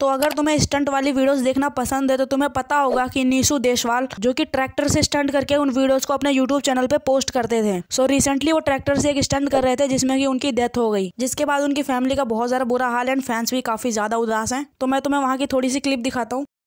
तो अगर तुम्हें स्टंट वाली वीडियोस देखना पसंद है तो तुम्हें पता होगा कि निशु देशवाल जो कि ट्रैक्टर से स्टंट करके उन वीडियोस को अपने यूट्यूब चैनल पे पोस्ट करते थे सो so, रिसेंटली वो ट्रैक्टर से एक स्टंट कर रहे थे जिसमें कि उनकी डेथ हो गई जिसके बाद उनकी फैमिली का बहुत ज्यादा बुरा हाल एंड फैंस भी काफी ज्यादा उदास है तो मैं तुम्हें वहाँ की थोड़ी सी क्लिप दिखाता हूँ